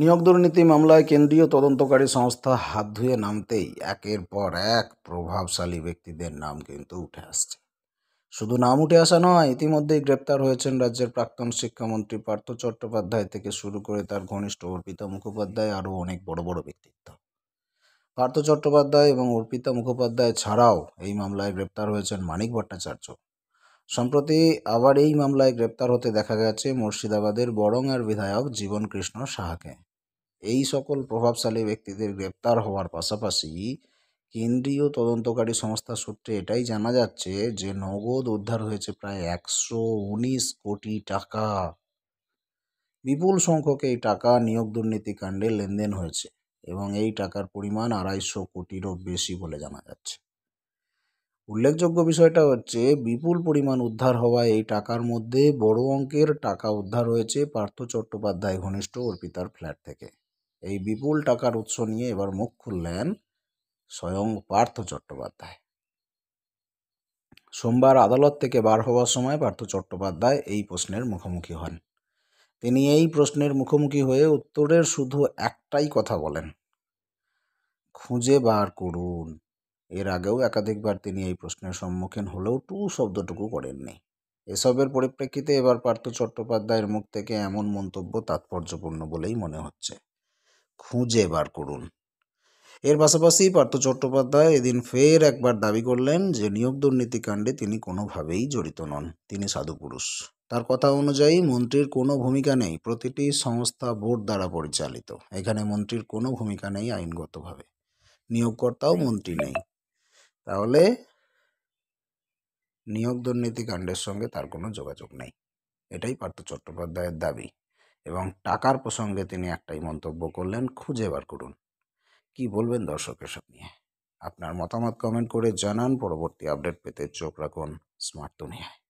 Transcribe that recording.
নিয়োগ দুর্নীতি মামলায় কেন্দ্রীয় তদন্তকারী সংস্থা হাত ধুয়ে নামতেই একের পর এক প্রভাবশালী ব্যক্তিদের নাম কিন্তু উঠে আসছে শুধু নাম উঠে আসা নয় ইতিমধ্যেই গ্রেপ্তার হয়েছেন রাজ্যের প্রাক্তন শিক্ষামন্ত্রী পার্থ চট্টোপাধ্যায় থেকে শুরু করে তার ঘনিষ্ঠ অর্পিতা মুখোপাধ্যায় আরও অনেক বড় বড় ব্যক্তিত্ব পার্থ চট্টোপাধ্যায় এবং অর্পিতা মুখোপাধ্যায় ছাড়াও এই মামলায় গ্রেপ্তার হয়েছেন মানিক ভট্টাচার্য সম্প্রতি আবার এই মামলায় গ্রেপ্তার হতে দেখা গেছে মুর্শিদাবাদের বরংয়ার বিধায়ক জীবন কৃষ্ণ সাহাকে এই সকল প্রভাবশালী ব্যক্তিদের গ্রেপ্তার হওয়ার পাশাপাশি কেন্দ্রীয় তদন্তকারী সংস্থা সূত্রে এটাই জানা যাচ্ছে যে নগদ উদ্ধার হয়েছে প্রায় একশো উনিশ কোটি টাকা বিপুল সংখ্যক এই টাকা নিয়োগ দুর্নীতি কাণ্ডে লেনদেন হয়েছে এবং এই টাকার পরিমাণ আড়াইশো কোটিরও বেশি বলে জানা যাচ্ছে উল্লেখযোগ্য বিষয়টা হচ্ছে বিপুল পরিমাণ উদ্ধার হওয়া এই টাকার মধ্যে বড় অঙ্কের টাকা উদ্ধার হয়েছে পার্থ চট্টোপাধ্যায় ঘনিষ্ঠ অর্পিতার ফ্ল্যাট থেকে এই বিপুল টাকার উৎস নিয়ে এবার মুখ খুললেন স্বয়ং পার্থ চট্টোপাধ্যায় সোমবার আদালত থেকে বার হওয়ার সময় পার্থ চট্টোপাধ্যায় এই প্রশ্নের মুখোমুখি হন তিনি এই প্রশ্নের মুখোমুখি হয়ে উত্তরের শুধু একটাই কথা বলেন খুঁজে বার করুন এর আগেও একাধিকবার তিনি এই প্রশ্নের সম্মুখীন হলেও টু শব্দটুকু করেননি এসবের পরিপ্রেক্ষিতে এবার পার্থ চট্টোপাধ্যায়ের মুখ থেকে এমন মন্তব্য তাৎপর্যপূর্ণ বলেই মনে হচ্ছে খুঁজে বার করুন এর পাশাপাশি পার্থ চট্টোপাধ্যায় এদিন ফের একবার দাবি করলেন যে নিয়োগ দুর্নীতিকাণ্ডে তিনি কোনোভাবেই জড়িত নন তিনি সাধুপুরুষ তার কথা অনুযায়ী মন্ত্রীর কোনো ভূমিকা নেই প্রতিটি সংস্থা বোর্ড দ্বারা পরিচালিত এখানে মন্ত্রীর কোনো ভূমিকা নেই আইনগতভাবে নিয়োগকর্তাও মন্ত্রী নেই তাহলে নিয়োগ দুর্নীতি কাণ্ডের সঙ্গে তার কোনো যোগাযোগ নেই এটাই পার্থ চট্টোপাধ্যায়ের দাবি এবং টাকার প্রসঙ্গে তিনি একটাই মন্তব্য করলেন খুঁজে বার করুন কি বলবেন দর্শক এসব নিয়ে আপনার মতামত কমেন্ট করে জানান পরবর্তী আপডেট পেতে চোখ রাখুন স্মার্ট দুনিয়ায়